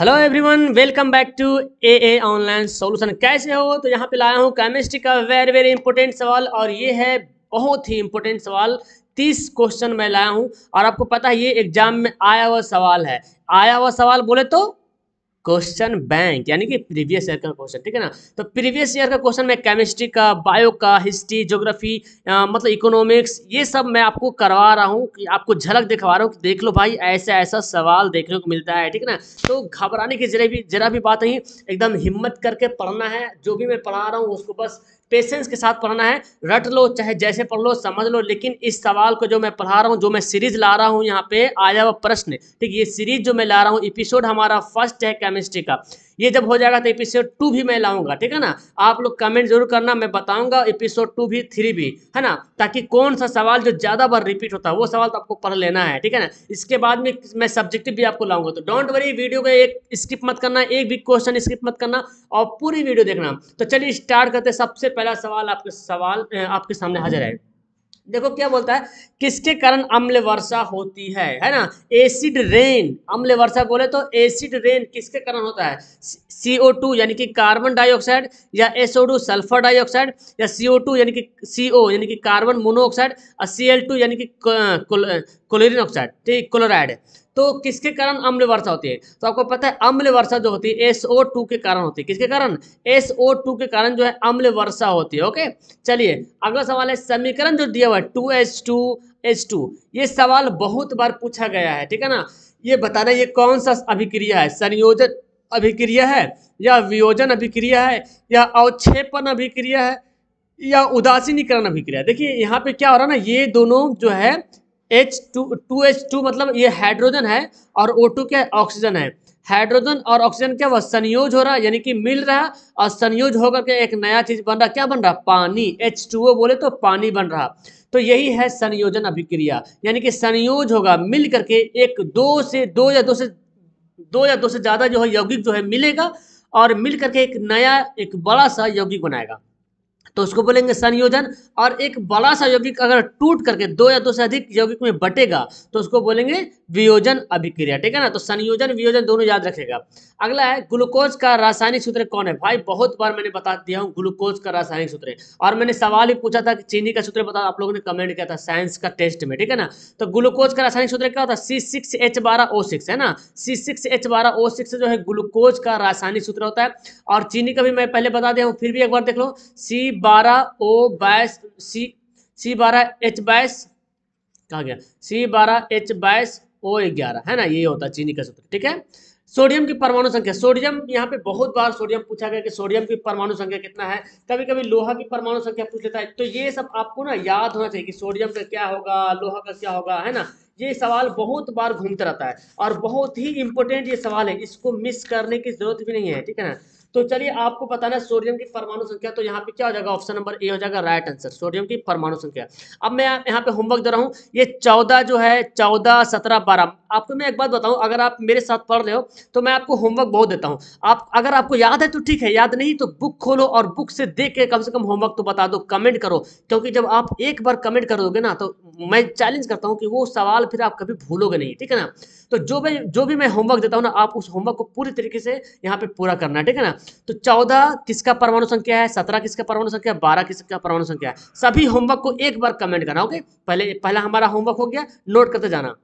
Hello everyone welcome back to A A online solution कैसे हो तो यहाँ पे लाया हूँ केमिस्ट्री का वेरी वेरी इंपॉर्टेंट सवाल और ये है बहुत ही इंपॉर्टेंट सवाल तीस क्वेश्चन मैं लाया हूँ और आपको पता है ये एग्जाम में आया हुआ सवाल है आया हुआ सवाल बोले तो क्वेश्चन बैंक यानी कि प्रीवियस ईयर का क्वेश्चन ठीक है ना तो प्रीवियस ईयर का क्वेश्चन मैं केमिस्ट्री का बायो का हिस्ट्री ज्योग्राफी मतलब इकोनॉमिक्स ये सब मैं आपको करवा रहा हूँ कि आपको झलक दिखवा रहा हूँ देख लो भाई ऐसा ऐसा सवाल देखने को मिलता है ठीक है ना तो घबराने की जरा भी जरा भी बात नहीं एकदम हिम्मत करके पढ़ना है जो भी मैं पढ़ा रहा हूँ उसको बस पेशेंस के साथ पढ़ना है रट लो चाहे जैसे पढ़ लो समझ लो लेकिन इस सवाल को जो मैं पढ़ा रहा हूँ जो मैं सीरीज ला रहा हूँ यहाँ पे आया हुआ प्रश्न ठीक ये सीरीज जो मैं ला रहा हूँ एपिसोड हमारा फर्स्ट है केमिस्ट्री का ये जब हो जाएगा तो एपिसोड टू भी मैं लाऊंगा ठीक है ना आप लोग कमेंट जरूर करना मैं बताऊंगा एपिसोड टू भी थ्री भी है ना ताकि कौन सा सवाल जो ज़्यादा बार रिपीट होता है वो सवाल तो आपको पढ़ लेना है ठीक है ना इसके बाद में मैं सब्जेक्टिव भी आपको लाऊंगा तो डोंट वरी वीडियो को एक स्किप मत करना एक भी क्वेश्चन स्किप मत करना और पूरी वीडियो देखना तो चलिए स्टार्ट करते सबसे पहला सवाल आपके सवाल आपके सामने हाजिर है देखो क्या बोलता है किसके कारण अम्ल वर्षा होती है है ना एसिड रेन अम्ल वर्षा बोले तो एसिड रेन किसके कारण होता है सीओ टू यानी कि कार्बन डाइऑक्साइड या एसओ टू सल्फर डाइऑक्साइड या सीओ टू यानी कि सीओ यानी कि कार्बन मोनोऑक्साइड और सी एल टू यानी कि क्लोरिन ऑक्साइड ठीक क्लोराइड तो किसके कारण अम्ल वर्षा होती है तो आपको पता है अम्ल वर्षा जो होती है एस के कारण होती है किसके कारण एस के कारण जो है अम्ल वर्षा होती है ओके चलिए अगला सवाल है समीकरण जो दिया हुआ है two H two H two ये सवाल बहुत बार पूछा गया है ठीक है ना ये बता दें ये कौन सा अभिक्रिया है संयोजन अभिक्रिया है या वियोजन अभिक्रिया है या अवक्षेपण अभिक्रिया है या उदासीनीकरण अभिक्रिया देखिए यहाँ पे क्या हो रहा है ना ये दोनों जो है H two two H two मतलब ये हाइड्रोजन है और ओ टू क्या ऑक्सीजन है हाइड्रोजन और ऑक्सीजन क्या वह संयोज हो रहा है यानी कि मिल रहा और संयोज होकर के एक नया चीज बन रहा क्या बन रहा पानी एच टू ओ बोले तो पानी बन रहा तो यही है संयोजन अभिक्रिया यानी कि संयोज होगा मिल करके एक दो से दो या दो से दो या दो से ज़्यादा जो है यौगिक जो है मिलेगा और मिल करके एक नया एक बड़ा सा यौगिक बनाएगा तो उसको बोलेंगे संयोजन और एक बड़ा सा यौगिक अगर टूट करके दो या दो से अधिक यौगिक में बटेगा तो उसको बोलेंगे वियोजन अभिक्रिया ठीक है ना तो संयोजन वियोजन दोनों याद रखेगा अगला है ग्लूकोज का रासायनिक सूत्र कौन है भाई बहुत बार मैंने बता दिया हूँ ग्लूकोज का रासायनिक सूत्र और मैंने सवाल ही पूछा था कि चीनी का सूत्र बताओ आप लोगों ने कमेंट किया था साइंस का टेस्ट में ठीक है ना तो ग्लूकोज का रासायनिक सूत्र क्या होता है सी है ना सी जो है ग्लूकोज का रासायनिक सूत्र होता है और चीनी का भी मैं पहले बता दिया हूँ फिर भी एक बार देख लो सी बारह ओ बाईस सी सी बारह एच बाईस कहा गया सी बारह एच बाईस ओ ग्यारह है ना ये होता है चीनी का सूत्र ठीक है सोडियम की परमाणु संख्या सोडियम यहाँ पे बहुत बार सोडियम पूछा गया कि सोडियम की परमाणु संख्या कितना है कभी कभी लोहा की परमाणु संख्या पूछ लेता है तो ये सब आपको ना याद होना चाहिए कि सोडियम का क्या होगा लोहा का क्या होगा है ना ये सवाल बहुत बार घूमता रहता है और बहुत ही इंपॉर्टेंट ये सवाल है इसको मिस करने की जरूरत भी नहीं है ठीक है ना तो चलिए आपको पता ना सोडियम की परमाणु संख्या तो यहाँ पे क्या हो जाएगा ऑप्शन नंबर ए हो जाएगा राइट आंसर सोडियम की परमाणु संख्या अब मैं यहाँ पे होमवर्क दे रहा हूँ ये चौदह जो है चौदह सत्रह बारह आपको मैं एक बात बताऊँ अगर आप मेरे साथ पढ़ रहे हो तो मैं आपको होमवर्क बहुत देता हूँ आप अगर आपको याद है तो ठीक है याद नहीं तो बुक खोलो और बुक से देख के कम से कम होमवर्क तो बता दो कमेंट करो क्योंकि जब आप एक बार कमेंट कर दोगे ना तो मैं चैलेंज करता हूँ कि वो सवाल फिर आप कभी भूलोगे नहीं ठीक है ना तो जो भी जो भी मैं होमवर्क देता हूँ ना आप उस होमवर्क को पूरी तरीके से यहाँ पे पूरा करना ठीक है ना तो चौदह किसका परमाणु संख्या है सत्रह किसका परमाणु संख्या है बारह किसका परमाणु संख्या है सभी होमवर्क को एक बार कमेंट करना ओके पहले पहला हमारा होमवर्क हो गया नोट करते जाना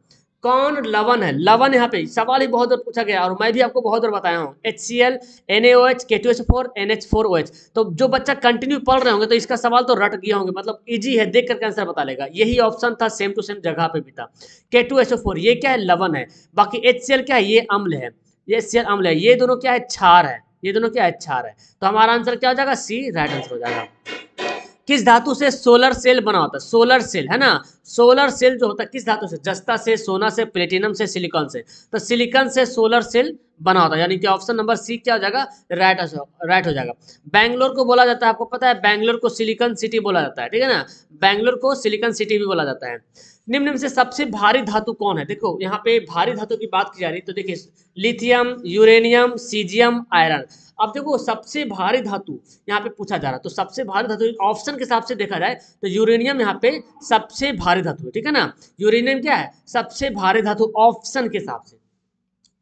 कौन लवन है लवन यहाँ पे सवाल ही बहुत बार पूछा गया और मैं भी आपको बहुत बार बताया हूँ H C L N A O H के two H four N H four O H तो जो बच्चा कंटिन्यू पढ़ रहे होंगे तो इसका सवाल तो रट गया होंगे मतलब इजी है देख करके आंसर बता लेगा यही ऑप्शन था सेम टू सेम जगह पे भी था के टू एच फोर ये क्या है लवन है बाकी एच सी एल क्या है ये अम्ल है ये सी एल अम्ल है ये दोनों क्या है छार है ये दोनों क्या आ रहा है तो हमारा आंसर क्या हो जाएगा सी राइट आंसर हो जाएगा किस धातु से सोलर सेल बना होता है सोलर सेल है ना सोलर सेल जो होता है किस धातु से जस्ता से सोना से प्लेटिनम से सिलिकॉन से तो सिलिकॉन से सोलर सेल बना होता है यानी कि ऑप्शन नंबर सी क्या हो जाएगा राइट राइट हो जाएगा बैंगलोर को बोला जाता है आपको पता है बैंगलोर को सिलिकॉन सिटी बोला जाता है ठीक है ना बैंगलोर को सिलिकॉन सिटी भी बोला जाता है निम्न में से सबसे भारी धातु कौन है देखो यहाँ पे भारी धातु की बात की जा रही है तो देखिए लिथियम यूरेनियम सीजियम आयरन अब देखो सबसे भारी धातु यहाँ पे पूछा जा रहा है तो सबसे भारी धातु ऑप्शन के हिसाब से देखा जाए तो यूरेनियम यहाँ पे सबसे भारी धातु ठीक है ना यूरेनियम क्या है सबसे भारी धातु ऑप्शन के हिसाब से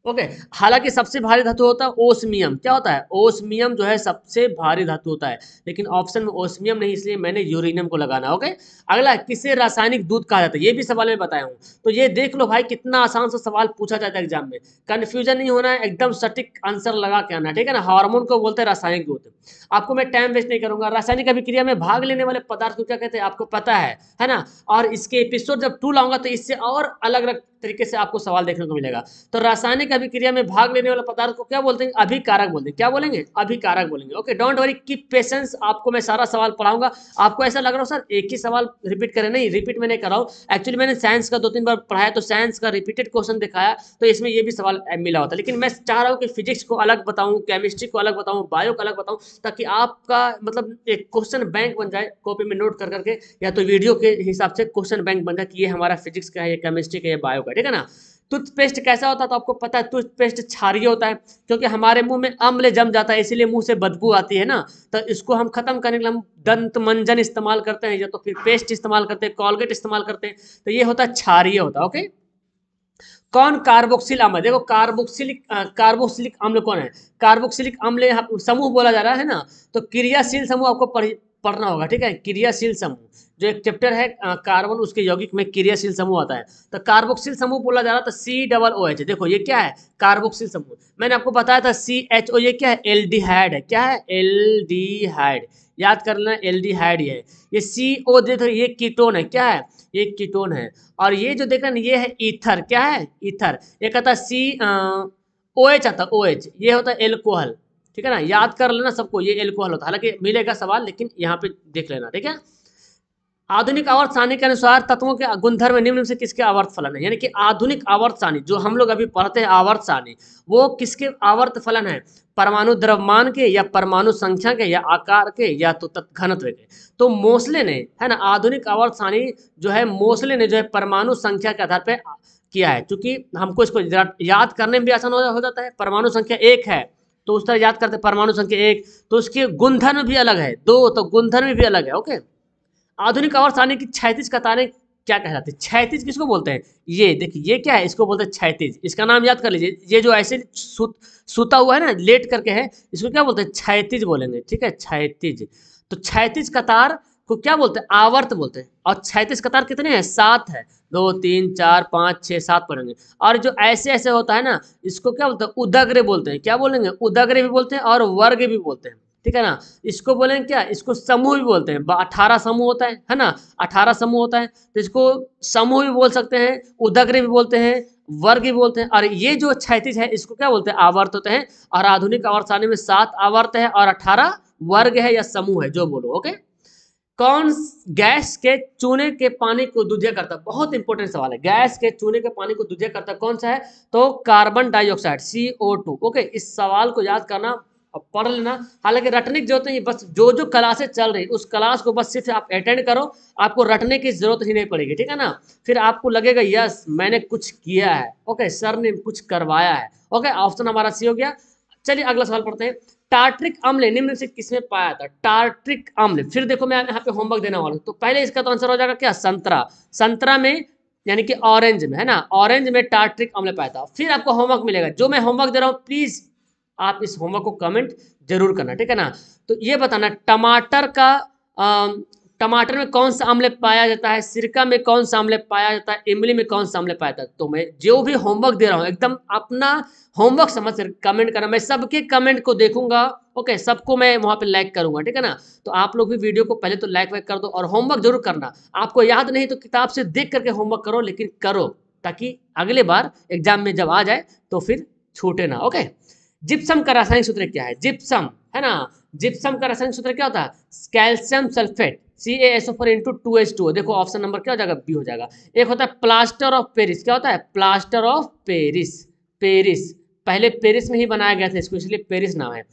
ओके हालांकि सबसे भारी धातु होता है ओसमियम क्या होता है ओसमियम जो है सबसे भारी धातु होता है लेकिन ऑप्शन में ओसमियम नहीं इसलिए मैंने यूरेनियम को लगाना ओके अगला किसे रासायनिक दूध कहा जाता है ये भी सवाल मैं बताया हूँ तो ये देख लो भाई कितना आसान से सवाल पूछा जाता है एग्जाम में कन्फ्यूजन नहीं होना है एकदम सटीक आंसर लगा के आना ठीक है ना हार्मोन को बोलते हैं रासायनिक दूध आपको मैं टाइम वेस्ट नहीं करूंगा रासायनिक अभिक्रिया में भाग लेने वाले पदार्थ को क्या कहते हैं आपको पता है है ना और इसके एपिसोड जब टू लाऊंगा तो इससे और अलग अलग तरीके से आपको सवाल देखने को मिलेगा तो रासायनिक अभिक्रिया में भाग लेने वाला पदार्थ को क्या बोलते हैं अभिकारक बोलते हैं क्या बोलेंगे अभिकारक बोलेंगे okay don't worry keep patience आपको मैं सारा सवाल पढ़ाऊंगा आपको ऐसा लग रहा हूँ सर एक ही सवाल रिपीट करें नहीं रिपीट मैंने कराऊ एक्चुअली मैंने साइंस का दो तीन बार पढ़ाया तो साइंस का रिपीटेड क्वेश्चन दिखाया तो इसमें यह भी सवाल मिला होता है लेकिन मैं चाह रहा हूँ कि फिजिक्स को अलग बताऊँ केमिस्ट्री को अलग बताऊँ बायो को अलग बताऊँ ताकि आपका मतलब एक क्वेश्चन बैंक बन जाए कॉपी में नोट कर करके या तो वीडियो के हिसाब से क्वेश्चन बैंक बन जाए कि ये हमारा फिजिक्स का है ये केमिस्ट्री का है बायो का होगा ठीक है ना टूथपेस्ट कैसा होता है तो आपको पता है टूथपेस्ट क्षारीय होता है क्योंकि हमारे मुंह में अम्ल जम जाता है इसीलिए मुंह से बदबू आती है ना तो इसको हम खत्म करने के लिए हम दंत मंजन इस्तेमाल करते हैं या तो फिर पेस्ट इस्तेमाल करते हैं कॉलगेट इस्तेमाल करते हैं तो ये होता है क्षारीय होता है ओके कौन कार्बोक्सिल अम्ल देखो कार्बोक्सिलिक कार्बोक्सिलिक अम्ल कौन है कार्बोक्सिलिक अम्ल समूह बोला जा रहा है ना तो क्रियाशील समूह आपको पढ़ना होगा ठीक है क्रियाशील समूह जो एक चैप्टर है कार्बन उसके यौगिक में क्रियाशील समूह आता है तो कार्बोक्सिल समूह बोला जा रहा था सी डबल ओ एच देखो ये क्या है कार्बोक्सिल समूह मैंने आपको बताया था सी एच ओ ये क्या है एल डी हाइड है क्या है एल डी हाइड याद कर लेना एल डी हाइड ये है ये सी ओ देखो तो ये कीटोन है क्या है ये कीटोन है और ये जो देखा ना ये है इथर क्या है इथर ये कहता है सी ओ एच आता ओ एच ये होता है एल्कोहल ठीक है ना याद कर लेना सबको ये एल्कोहल होता है हालांकि मिलेगा सवाल लेकिन यहाँ पे देख लेना ठीक है आधुनिक आवर्त सारणी के अनुसार तत्वों के गुणधर्म निम्न से किसके आवर्त फलन है यानी कि आधुनिक आवर्त सारणी जो हम लोग अभी पढ़ते हैं आवर्त सारणी वो किसके आवर्त फलन है परमाणु द्रव्यमान के या परमाणु संख्या के या आकार के या तो घनत्व के तो मोसले ने है ना आधुनिक आवर्त सारणी जो है मोसले ने जो है परमाणु संख्या के आधार पर किया है चूंकि हमको इसको याद करने में भी आसान हो जाता है परमाणु संख्या एक है तो उस तरह याद करते परमाणु संख्या एक तो उसके गुणधर्म भी अलग है दो तो गुणधर्म भी अलग है ओके आधुनिक आवर्त सारणी की छैतीस कतारें क्या कहलाती है छैतीस किसको बोलते हैं ये देखिए ये क्या है इसको बोलते हैं छैतीस इसका नाम याद कर लीजिए ये जो ऐसे सूत सूता हुआ है ना लेट करके है इसको क्या बोलते हैं छैतीस बोलेंगे ठीक है छैतीस तो छैतीस कतार को क्या बोलते हैं आवर्त बोलते हैं और छैतीस कतार कितने हैं सात है दो तीन चार पाँच छः सात पढ़ेंगे और जो ऐसे ऐसे होता है ना इसको क्या बोलते हैं उदग्र बोलते हैं क्या बोलेंगे उदग्र भी बोलते हैं और वर्ग भी बोलते हैं ठीक है ना इसको बोलेंगे क्या इसको समूह भी बोलते हैं अठारह समूह होता है है ना अठारह समूह होता है तो इसको समूह भी बोल सकते हैं उदग्र भी बोलते हैं वर्ग भी बोलते हैं और ये जो छैतीस है इसको क्या बोलते हैं आवर्त होते हैं और आधुनिक आवर्त सारणी में सात आवर्त है और अठारह वर्ग है या समूह है जो बोलो ओके कौन गैस के चूने के पानी को दुधिया करता है बहुत इंपॉर्टेंट सवाल है गैस के चूने के पानी को दुधिया करता कौन सा है तो carbon dioxide C O two okay इस सवाल को याद करना और पढ़ लेना हालांकि रटने की जरूरत नहीं बस जो जो क्लासे चल रही उस क्लास को बस सिर्फ आप अटेंड करो आपको रटने की जरूरत ही नहीं पड़ेगी ठीक है ना फिर आपको लगेगा यस मैंने कुछ किया है ओके सर ने कुछ करवाया है ओके ऑप्शन हमारा सी हो गया चलिए अगला सवाल पढ़ते हैं टार्ट्रिक अम्ल निम्न से किसमें पाया था टार्ट्रिक अम्ल फिर देखो मैं यहाँ पे होमवर्क देने वाला हूँ तो पहले इसका तो आंसर हो जाएगा क्या संतरा संतरा में यानी कि ऑरेंज में है ना ऑरेंज में टार्ट्रिक अम्ल पाया था फिर आपको होमवर्क मिलेगा जो मैं होमवर्क दे रहा हूँ प्लीज आप इस होमवर्क को कमेंट जरूर करना ठीक है ना तो ये बताना टमाटर का टमाटर में कौन सा आमले पाया जाता है सिरका में कौन सा आमले पाया जाता है इमली में कौन सा आमले पाया जाता है तो मैं जो भी होमवर्क दे रहा हूँ एकदम अपना होमवर्क समझ कर कमेंट करना मैं सबके कमेंट को देखूंगा ओके सबको मैं वहाँ पे लाइक करूंगा ठीक है ना तो आप लोग भी वीडियो को पहले तो लाइक वाइक कर दो और होमवर्क जरूर करना आपको याद नहीं तो किताब से देख करके होमवर्क करो लेकिन करो ताकि अगले बार एग्जाम में जब आ जाए तो फिर छूटे ना ओके जिप्सम का रासायनिक सूत्र क्या है जिप्सम है ना जिप्सम का रासायनिक सूत्र क्या होता है calcium sulphate C A S O four into two H two देखो ऑप्शन नंबर क्या हो जाएगा बी हो जाएगा एक होता है प्लास्टर ऑफ पेरिस क्या होता है प्लास्टर ऑफ पेरिस पेरिस पहले पेरिस में ही बनाया गया था इसको इसलिए पेरिस नाम है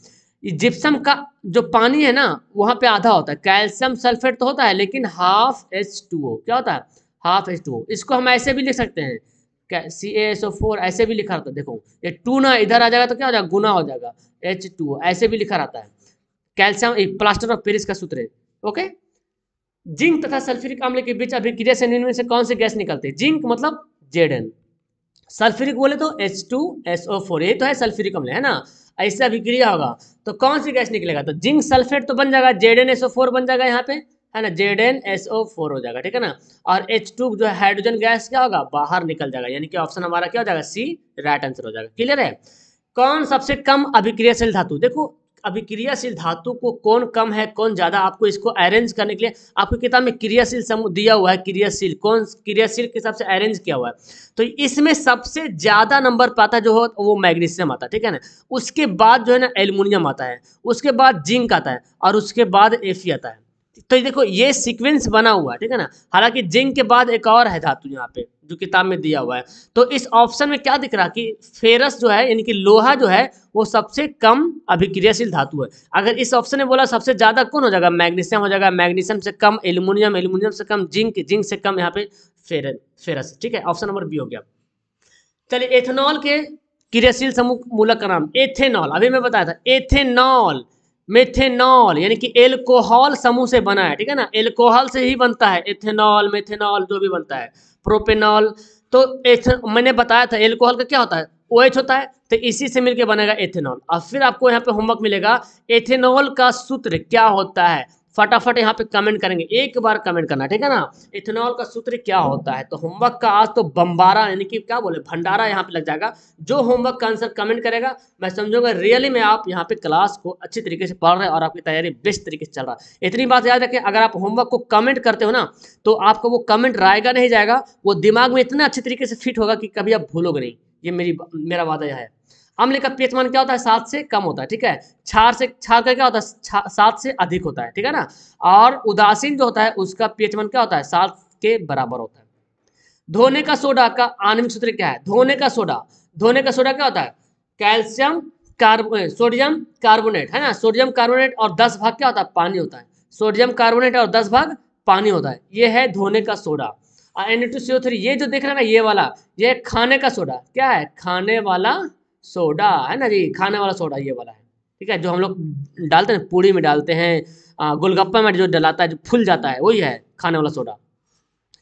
जिप्सम का जो पानी है ना वहां पे आधा होता है कैल्शियम सल्फेट तो होता है लेकिन हाफ एच टू ओ क्या होता है हाफ एच टू ओ इसको हम ऐसे भी लिख सकते हैं सी एस ओ फोर ऐसे भी लिखा रहता है देखो ये टू ना इधर आ जाएगा तो क्या हो जाएगा गुना हो जाएगा एच टू ऐसे भी लिखा रहता है कैल्शियम प्लास्टर ऑफ पेरिस का सूत्र है ओके जिंक तथा सल्फ्यूरिक अम्ल के बीच अभिक्रिया संयोजन से कौन से गैस निकलते हैं जिंक मतलब जेड सल्फ्यूरिक बोले तो H two S O four ये तो है सल्फ्यूरिक अम्ल है ना ऐसे अभिक्रिया होगा तो कौन सी गैस निकलेगा तो जिंक सल्फेट तो बन जाएगा Z N S O four बन जाएगा यहाँ पे है ना Z N S O four हो जाएगा ठीक है ना और एच टू जो है हाइड्रोजन गैस क्या होगा बाहर निकल जाएगा यानी कि ऑप्शन हमारा क्या हो जाएगा सी राइट आंसर हो जाएगा क्लियर है कौन सबसे कम अभिक्रियाशील धातु देखो अभिक्रियाशील धातु को कौन कम है कौन ज़्यादा आपको इसको अरेंज करने के लिए आपकी किताब में क्रियाशील समूह दिया हुआ है क्रियाशील कौन क्रियाशील के हिसाब से अरेंज किया हुआ है तो इसमें सबसे ज़्यादा नंबर पाता जो हो वो मैग्नीशियम आता है ठीक है ना उसके बाद जो है ना एल्यूमिनियम आता है उसके बाद जिंक आता है और उसके बाद एफी e आता है तो ये देखो ये सीक्वेंस बना हुआ है ठीक है ना हालांकि जिंक के बाद एक और है धातु यहाँ पे जो किताब में दिया हुआ है तो इस ऑप्शन में क्या दिख रहा कि फेरस जो है यानी कि लोहा जो है वो सबसे कम अभिक्रियाशील धातु है अगर इस ऑप्शन में बोला सबसे ज़्यादा कौन हो जाएगा मैग्नीशियम हो जाएगा मैग्नीशियम से कम एल्यूमिनियम एल्यूमिनियम से कम जिंक जिंक से कम यहाँ पे फेर फेरस ठीक है ऑप्शन नंबर बी हो गया चलिए एथेनॉल के क्रियाशील समूह मूलक का नाम एथेनॉल अभी मैं बताया था एथेनॉल मेथेनॉल यानी कि एल्कोहल समूह से बना है ठीक है ना एल्कोहल से ही बनता है एथेनॉल मेथेनॉल जो भी बनता है प्रोपेनॉल तो मैंने बताया था एल्कोहल का क्या होता है ओ OH होता है तो इसी से मिलकर बनेगा एथेनॉल और फिर आपको यहाँ पे होमवर्क मिलेगा एथेनॉल का सूत्र क्या होता है फटाफट यहाँ पे कमेंट करेंगे एक बार कमेंट करना ठीक है ना इथेनॉल का सूत्र क्या होता है तो होमवर्क का आज तो बम्बारा यानी कि क्या बोले भंडारा यहाँ पे लग जाएगा जो होमवर्क का आंसर कमेंट करेगा मैं समझूंगा रियली में आप यहाँ पे क्लास को अच्छी तरीके से पढ़ रहे हैं और आपकी तैयारी बेस्ट तरीके से चल रहा है इतनी बात याद रखें अगर आप होमवर्क को कमेंट करते हो ना तो आपको वो कमेंट रायगा नहीं जाएगा वो दिमाग में इतना अच्छे तरीके से फिट होगा कि कभी आप भूलोगे नहीं ये मेरी मेरा वादा है अम्ल का पीएच मान क्या होता है सात से कम होता है ठीक है छार से छार का क्या होता है सात से अधिक होता है ठीक है ना और उदासीन जो होता है उसका पीएच मान क्या होता है सात के बराबर होता है धोने का सोडा का आणविक सूत्र क्या है धोने का सोडा धोने का सोडा क्या होता है कैल्शियम कार्बोनेट सोडियम कार्बोनेट है ना सोडियम कार्बोनेट और दस भाग क्या होता है पानी होता है सोडियम कार्बोनेट और दस भाग पानी होता है ये है धोने का सोडा एन ये जो देख रहे हैं ना ये वाला ये खाने का सोडा क्या है खाने वाला सोडा है ना जी खाने वाला सोडा ये वाला है ठीक है जो हम लोग डालते हैं पूड़ी में डालते हैं गोलगप्पा में जो डलाता है जो फूल जाता है वही है खाने वाला सोडा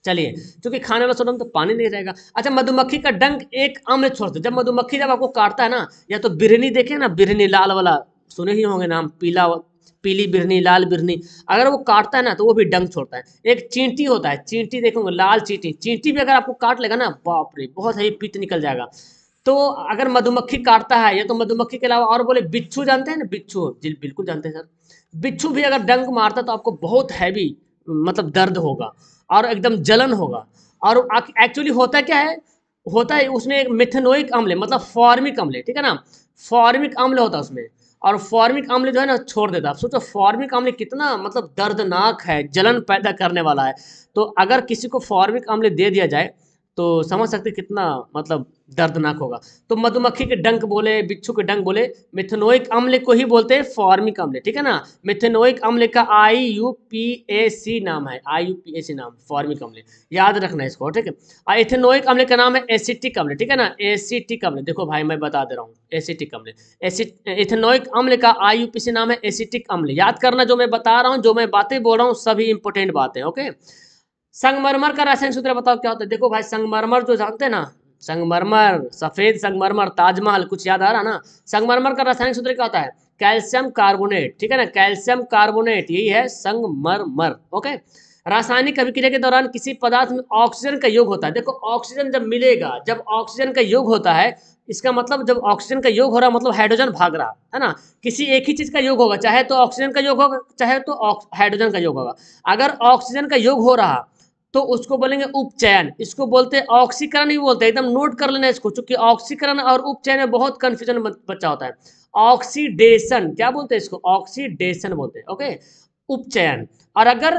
चलिए क्योंकि खाने वाला सोडा में तो पानी नहीं रहेगा अच्छा मधुमक्खी का डंक एक अम्ल छोड़ते जब मधुमक्खी जब आपको काटता है ना या तो बिरनी देखे ना बिरनी लाल वाला सुने ही होंगे नाम पीला पीली बिरनी लाल बिरनी अगर वो काटता है ना तो वो भी डंक छोड़ता है एक चींटी होता है चींटी देखोगे लाल चींटी चींटी भी अगर आपको काट लेगा ना बाप रे बहुत ही पीट निकल जाएगा तो अगर मधुमक्खी काटता है ये तो मधुमक्खी के अलावा और बोले बिच्छू जानते हैं ना बिच्छू जी बिल्कुल जानते हैं सर बिच्छू भी अगर डंक मारता तो आपको बहुत हैवी मतलब दर्द होगा और एकदम जलन होगा और एक्चुअली होता क्या है होता है उसमें एक मिथेनोइक अम्ल मतलब फॉर्मिक अम्ल ठीक है ना फॉर्मिक अम्ल होता है उसमें और फॉर्मिक अम्ल जो है ना छोड़ देता आप सोचो फॉर्मिक अम्ल कितना मतलब दर्दनाक है जलन पैदा करने वाला है तो अगर किसी को फॉर्मिक अम्ल दे दिया जाए तो समझ हम्म। सकते कितना मतलब दर्दनाक होगा तो मधुमक्खी के डंक बोले बिच्छू के डंक बोले मिथेनोइक अम्ल को ही बोलते हैं फॉर्मिक अम्ल ठीक है ना मिथेनोइक अम्ल का आई यू पी ए सी नाम है आई यू पी ए सी नाम फॉर्मिक अम्ल याद रखना है इसको ठीक है इथेनोइक अम्ल का नाम है एसिटिक अम्ल ठीक है ना एसिटिक अम्ल देखो भाई मैं बता दे रहा हूँ एसिटिक अम्ल एसिट इथेनोइक अम्ल का आई यू पी सी नाम है एसिटिक अम्ल याद करना जो मैं बता रहा हूँ जो मैं बातें बोल रहा हूँ सभी इंपोर्टेंट बातें ओके okay? संगमरमर का रासायन सूत्र बताओ क्या होता है देखो भाई संगमरमर जो जानते हैं ना संगमरमर सफेद संगमरमर ताजमहल कुछ याद आ रहा ना संगमरमर का रासायनिक सूत्र क्या होता है कैल्शियम कार्बोनेट ठीक है ना कैल्शियम कार्बोनेट यही है संगमरमर ओके रासायनिक अभिक्रिया के दौरान किसी पदार्थ में ऑक्सीजन का योग होता है देखो ऑक्सीजन जब मिलेगा जब ऑक्सीजन का योग होता है इसका मतलब जब ऑक्सीजन का योग हो रहा मतलब हाइड्रोजन भाग रहा है ना किसी एक ही चीज़ का योग होगा चाहे तो ऑक्सीजन का योग होगा चाहे तो हाइड्रोजन का योग होगा अगर ऑक्सीजन का योग हो रहा तो उसको बोलेंगे उपचयन इसको बोलते हैं ऑक्सीकरण भी बोलते हैं एकदम नोट कर लेना इसको क्योंकि ऑक्सीकरण और उपचयन में बहुत कंफ्यूजन बच्चा होता है ऑक्सीडेशन क्या बोलते हैं इसको ऑक्सीडेशन बोलते हैं ओके उपचयन और अगर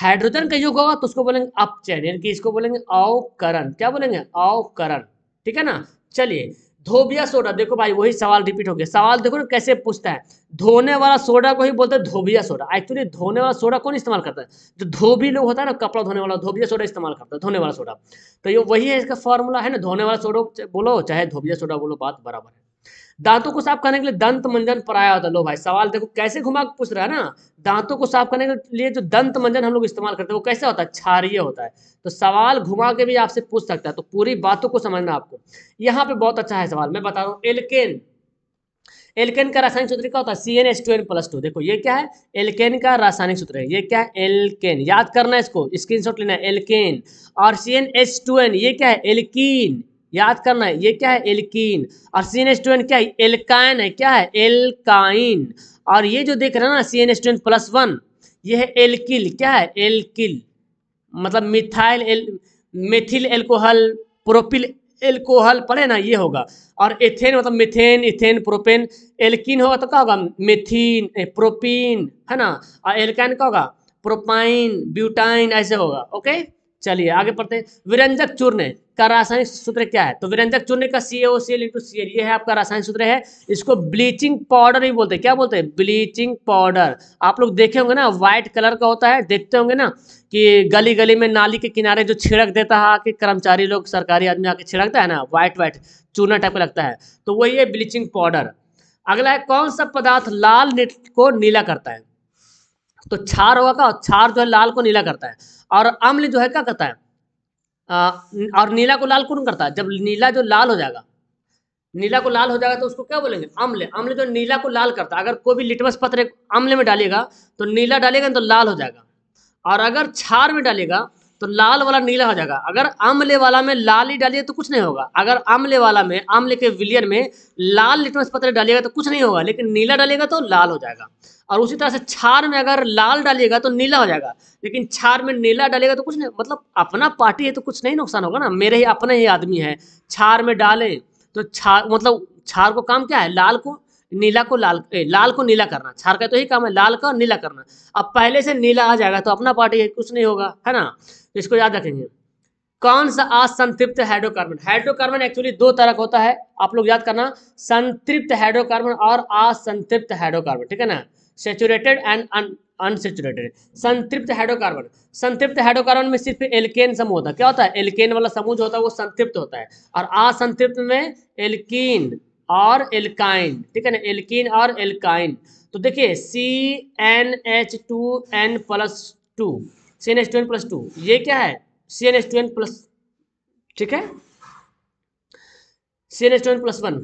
हाइड्रोजन का युग होगा तो उसको बोलेंगे अपचयन यानी कि इसको बोलेंगे अवकरण क्या बोलेंगे अवकरण ठीक है ना चलिए धोबिया सोडा देखो भाई वही सवाल रिपीट हो गया सवाल देखो ना कैसे पूछता है धोने वाला सोडा को ही बोलते हैं धोबिया सोडा एक्चुअली धोने वाला सोडा कौन इस्तेमाल करता है जो धोबी लोग होता है ना कपड़ा धोने वाला धोबिया सोडा इस्तेमाल करता है धोने वाला सोडा तो ये वही है इसका फॉर्मूला है ना धोने वाला सोडा बोलो चाहे धोबिया सोडा बोलो बात बराबर है दांतों को साफ करने के लिए दंत मंजन पराया होता है लो भाई सवाल देखो कैसे घुमा पूछ रहा है ना दांतों को साफ करने के लिए जो दंत मंजन हम लोग इस्तेमाल करते हैं वो कैसे होता है क्षारिय होता है तो सवाल घुमा के भी आपसे पूछ सकता है तो पूरी बातों को समझना आपको यहाँ पे बहुत अच्छा है सवाल मैं बता रहा हूँ एलकेन एलकेन का रासायनिक सूत्र क्या होता है C N S two N plus two देखो ये क्या है एलकेन का रासायनिक सूत्र है ये क्या है एलकेन याद करना है इसको स्क्रीनशॉट लेना है एलकेन और C N S two N ये क्या है एल्कीन याद करना है ये क्या है एल्किन और सी एन स्टूडेंट क्या है एल्काइन है क्या है एल्काइन और ये जो देख रहे हैं ना C N student plus one ये है एल्किल क्या है एल्किल मतलब मिथाइल एल मेथिल एल्कोहल प्रोपिल एल्कोहल पढ़े ना ये होगा और एथेन मतलब मिथेन इथेन प्रोपेन एल्किन होगा तो क्या होगा मेथिन प्रोपिन है ना और एल्काइन क्या होगा प्रोपाइन ब्यूटाइन ऐसे होगा ओके चलिए आगे हम्म। पढ़ते हैं विरंजक चूर्ण का रासायनिक सूत्र क्या है तो विरंजक चूर्ण का C AO C L into C L ये है आपका रासायनिक सूत्र है इसको ब्लीचिंग पाउडर भी बोलते हैं क्या बोलते हैं ब्लीचिंग पाउडर आप लोग देखे होंगे ना व्हाइट कलर का होता है देखते होंगे ना कि गली गली में नाली के किनारे जो छिड़क देता है आके कर्मचारी लोग सरकारी आदमी आके छिड़कता है ना व्हाइट व्हाइट चूना टाइप का लगता है तो वही है ब्लीचिंग पाउडर अगला है कौन सा पदार्थ लाल को नीला करता है तो क्षार होगा का और क्षार जो है लाल को नीला करता है और अम्ल जो है क्या करता है आ, और नीला को लाल कौन करता है जब नीला जो लाल हो जाएगा नीला को लाल हो जाएगा तो उसको क्या बोलेंगे अम्ल अम्ल जो नीला को लाल करता है अगर कोई भी लिटमस पत्र अम्ल में डालेगा तो नीला डालेगा तो लाल हो जाएगा और अगर छार में डालेगा तो लाल वाला नीला हो जाएगा अगर अम्ले वाला में लाल ही डालिए तो कुछ नहीं होगा अगर आमले वाला में अम्ले के विलियन में लाल लिटमस पत्र डालिएगा तो कुछ नहीं होगा लेकिन नीला डालेगा तो लाल हो जाएगा और उसी तरह से छार में अगर लाल डालिएगा तो नीला हो जाएगा लेकिन छार में नीला डालेगा तो कुछ नहीं मतलब अपना पार्टी है तो कुछ नहीं नुकसान होगा ना मेरे ही अपने ही आदमी है छार में डाले तो छार मतलब छार को काम क्या है लाल को नीला को लाल ए, लाल को नीला करना छार का तो ही काम है लाल का नीला करना अब पहले से नीला आ जाएगा तो अपना पार्टी है कुछ नहीं होगा है ना तो इसको याद रखेंगे कौन सा असंतृप्त हाइड्रोकार्बन हाइड्रोकार्बन एक्चुअली दो तरह का होता है आप लोग याद करना संतृप्त हाइड्रोकार्बन और असंतृप्त हाइड्रोकार्बन ठीक है ना सेचुरेटेड एंड अनसेचुरेटेड संतृप्त हाइड्रोकार्बन संतृप्त हाइड्रोकार्बन में सिर्फ एल्केन समूह होता है क्या होता है एल्केन वाला समूह जो होता है वो संतृप्त होता है और असंतृप्त में एल्कीन और एल्काइन ठीक है ना एल्कीन और एल्काइन तो देखिए C N H two N plus two C N H two N plus two ये क्या है C N H two N plus ठीक है C N H two N plus one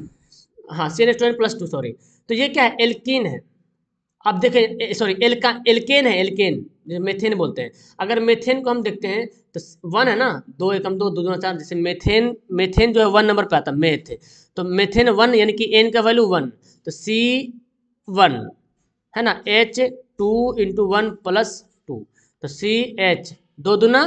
हाँ C N H two N plus two sorry तो ये क्या है एल्किन है अब देखें सॉरी एल्का एल्केन है एल्केन मेथेन बोलते हैं अगर मेथेन को हम देखते हैं तो वन है ना दो एकम दो दो चार जैसे मेथेन मेथेन जो है वन नंबर पे आता है मेथ तो मेथेन वन यानी कि एन का वैल्यू वन तो सी वन है ना H two into one plus two तो सी एच दो दुना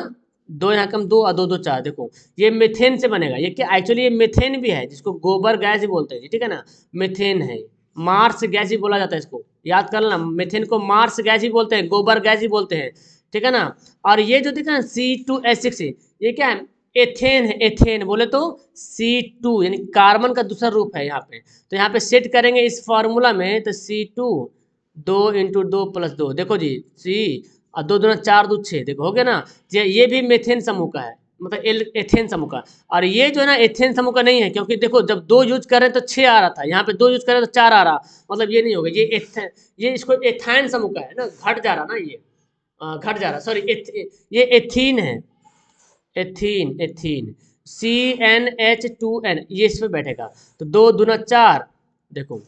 दो यहाँ कम दो और दो दो चार देखो ये मेथेन से बनेगा ये क्या एक्चुअली ये मेथेन भी है जिसको गोबर गैस बोलते हैं ठीक है ना मेथेन है मार्स गैस ही बोला जाता है इसको याद कर लेना मेथेन को मार्स गैस ही बोलते हैं गोबर गैस ही बोलते हैं ठीक है ना और ये जो देखा सी टू एस सिक्स ये क्या है एथेन है एथेन बोले तो सी टू यानी कार्बन का दूसरा रूप है यहाँ पे तो यहाँ पे सेट करेंगे इस फॉर्मूला में तो सी टू दो इंटू दो प्लस दो देखो जी सी और दो दोनों चार दो छः देखो हो गया ना ये ये भी मेथेन समूह का है मतलब एल एथेन समूह का और ये जो है ना एथेन समूह का नहीं है क्योंकि देखो जब दो यूज कर रहे हैं तो छः आ रहा था यहाँ पे दो यूज कर रहे हैं तो चार आ रहा मतलब ये नहीं होगा ये एथेन ये इसको एथाइन समूह का है ना घट जा रहा ना ये घट जा रहा सॉरी ये एथीन है ethene ethene C N H two N ये इस पर बैठेगा तो दो दुना चार देखो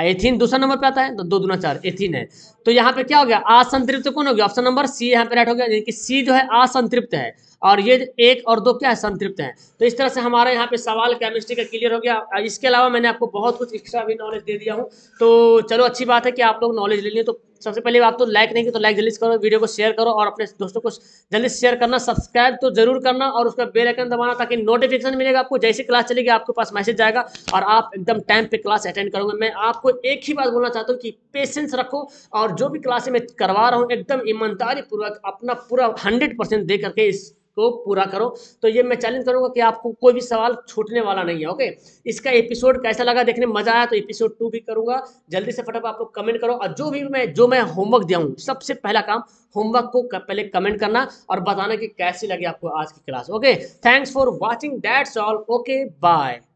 एथीन दूसरा नंबर पे आता है तो दो दुना चार एथीन है तो यहाँ पे क्या हो गया असंतृप्त कौन हो गया ऑप्शन नंबर सी यहाँ पे राइट हो गया यानी कि सी जो है असंतृप्त है और ये एक और दो क्या है संतृप्त हैं तो इस तरह से हमारे यहाँ पे सवाल केमिस्ट्री का क्लियर हो गया इसके अलावा मैंने आपको बहुत कुछ एक्स्ट्रा भी नॉलेज दे दिया हूँ तो चलो अच्छी बात है कि आप लोग नॉलेज ले लिए तो सबसे पहले आप तो लाइक नहीं की तो लाइक जल्दी करो वीडियो को शेयर करो और अपने दोस्तों को जल्दी शेयर करना सब्सक्राइब तो जरूर करना और उसका बेल आइकन दबाना ताकि नोटिफिकेशन मिलेगा आपको जैसे क्लास चलेगी आपके पास मैसेज जाएगा और आप एकदम टाइम पे क्लास अटेंड करोगे मैं आपको एक ही बात बोलना चाहता हूँ कि पेशेंस रखो और जो भी क्लासे मैं करवा रहा हूँ एकदम ईमानदारी पूर्वक अपना पूरा हंड्रेड परसेंट दे करके इस को पूरा करो तो ये मैं चैलेंज करूंगा कि आपको कोई भी सवाल छूटने वाला नहीं है ओके इसका एपिसोड कैसा लगा देखने मजा आया तो एपिसोड टू भी करूंगा जल्दी से फटाफट आप लोग कमेंट करो और जो भी मैं जो मैं मैं होमवर्क दिया हूँ सबसे पहला काम होमवर्क को पहले कमेंट करना और बताना कि कैसी लगी आपको आज की class okay thanks for watching that's all okay bye